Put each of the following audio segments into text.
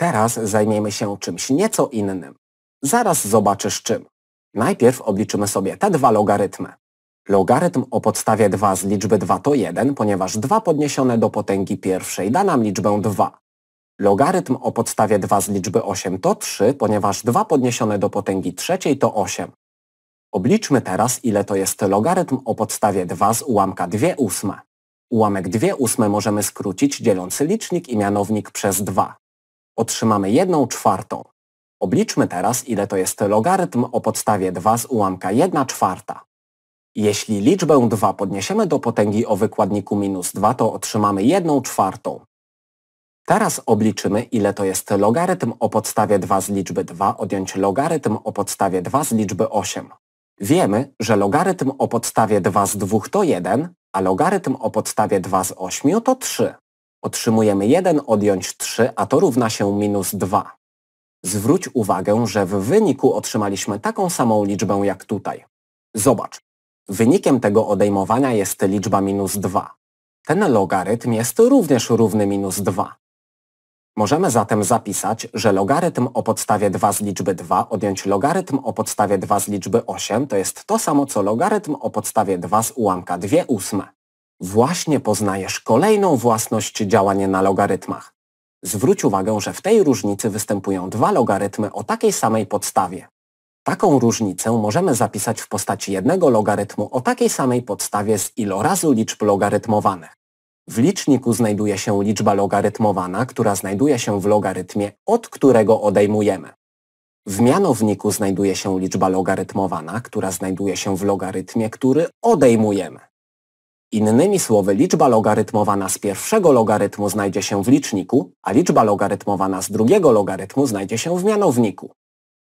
Teraz zajmiemy się czymś nieco innym. Zaraz zobaczysz czym. Najpierw obliczymy sobie te dwa logarytmy. Logarytm o podstawie 2 z liczby 2 to 1, ponieważ 2 podniesione do potęgi pierwszej da nam liczbę 2. Logarytm o podstawie 2 z liczby 8 to 3, ponieważ 2 podniesione do potęgi trzeciej to 8. Obliczmy teraz, ile to jest logarytm o podstawie 2 z ułamka 2 ósme. Ułamek 2 ósme możemy skrócić dzieląc licznik i mianownik przez 2 otrzymamy 1 czwartą. Obliczmy teraz, ile to jest logarytm o podstawie 2 z ułamka 1 czwarta. Jeśli liczbę 2 podniesiemy do potęgi o wykładniku minus 2, to otrzymamy 1 czwartą. Teraz obliczymy, ile to jest logarytm o podstawie 2 z liczby 2 odjąć logarytm o podstawie 2 z liczby 8. Wiemy, że logarytm o podstawie 2 z 2 to 1, a logarytm o podstawie 2 z 8 to 3. Otrzymujemy 1 odjąć 3, a to równa się minus 2. Zwróć uwagę, że w wyniku otrzymaliśmy taką samą liczbę jak tutaj. Zobacz. Wynikiem tego odejmowania jest liczba minus 2. Ten logarytm jest również równy minus 2. Możemy zatem zapisać, że logarytm o podstawie 2 z liczby 2 odjąć logarytm o podstawie 2 z liczby 8 to jest to samo co logarytm o podstawie 2 z ułamka 2 ósme. Właśnie poznajesz kolejną własność działania na logarytmach. Zwróć uwagę, że w tej różnicy występują dwa logarytmy o takiej samej podstawie. Taką różnicę możemy zapisać w postaci jednego logarytmu o takiej samej podstawie z ilorazu liczb logarytmowanych. W liczniku znajduje się liczba logarytmowana, która znajduje się w logarytmie, od którego odejmujemy. W mianowniku znajduje się liczba logarytmowana, która znajduje się w logarytmie, który odejmujemy. Innymi słowy, liczba logarytmowana z pierwszego logarytmu znajdzie się w liczniku, a liczba logarytmowana z drugiego logarytmu znajdzie się w mianowniku.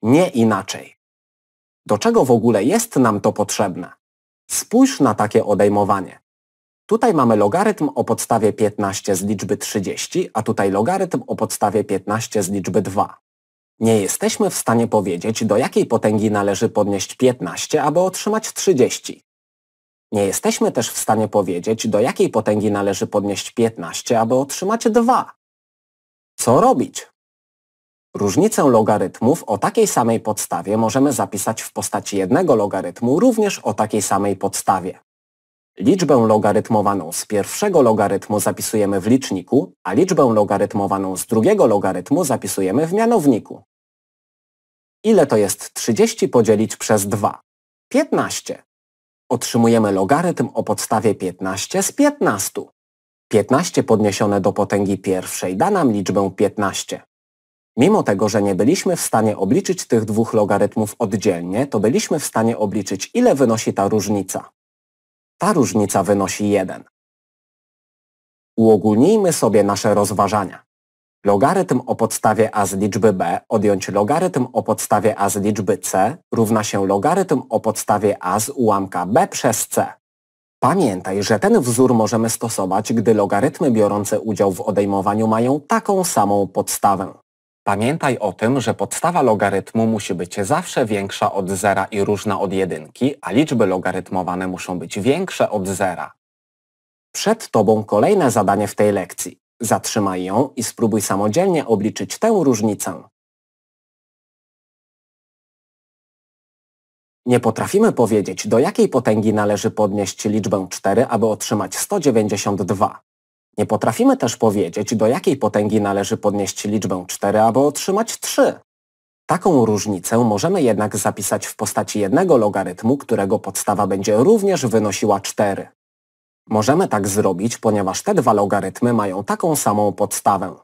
Nie inaczej. Do czego w ogóle jest nam to potrzebne? Spójrz na takie odejmowanie. Tutaj mamy logarytm o podstawie 15 z liczby 30, a tutaj logarytm o podstawie 15 z liczby 2. Nie jesteśmy w stanie powiedzieć, do jakiej potęgi należy podnieść 15, aby otrzymać 30. Nie jesteśmy też w stanie powiedzieć, do jakiej potęgi należy podnieść 15, aby otrzymać 2. Co robić? Różnicę logarytmów o takiej samej podstawie możemy zapisać w postaci jednego logarytmu również o takiej samej podstawie. Liczbę logarytmowaną z pierwszego logarytmu zapisujemy w liczniku, a liczbę logarytmowaną z drugiego logarytmu zapisujemy w mianowniku. Ile to jest 30 podzielić przez 2? 15. Otrzymujemy logarytm o podstawie 15 z 15. 15 podniesione do potęgi pierwszej da nam liczbę 15. Mimo tego, że nie byliśmy w stanie obliczyć tych dwóch logarytmów oddzielnie, to byliśmy w stanie obliczyć ile wynosi ta różnica. Ta różnica wynosi 1. Uogólnijmy sobie nasze rozważania. Logarytm o podstawie a z liczby b odjąć logarytm o podstawie a z liczby c równa się logarytm o podstawie a z ułamka b przez c. Pamiętaj, że ten wzór możemy stosować, gdy logarytmy biorące udział w odejmowaniu mają taką samą podstawę. Pamiętaj o tym, że podstawa logarytmu musi być zawsze większa od zera i różna od jedynki, a liczby logarytmowane muszą być większe od zera. Przed Tobą kolejne zadanie w tej lekcji. Zatrzymaj ją i spróbuj samodzielnie obliczyć tę różnicę. Nie potrafimy powiedzieć, do jakiej potęgi należy podnieść liczbę 4, aby otrzymać 192. Nie potrafimy też powiedzieć, do jakiej potęgi należy podnieść liczbę 4, aby otrzymać 3. Taką różnicę możemy jednak zapisać w postaci jednego logarytmu, którego podstawa będzie również wynosiła 4. Możemy tak zrobić, ponieważ te dwa logarytmy mają taką samą podstawę.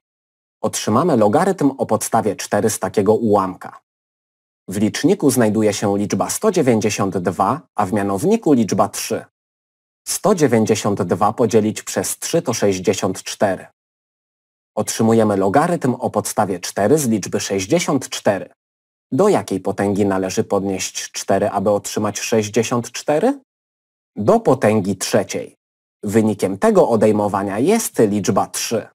Otrzymamy logarytm o podstawie 4 z takiego ułamka. W liczniku znajduje się liczba 192, a w mianowniku liczba 3. 192 podzielić przez 3 to 64. Otrzymujemy logarytm o podstawie 4 z liczby 64. Do jakiej potęgi należy podnieść 4, aby otrzymać 64? Do potęgi trzeciej. Wynikiem tego odejmowania jest liczba 3.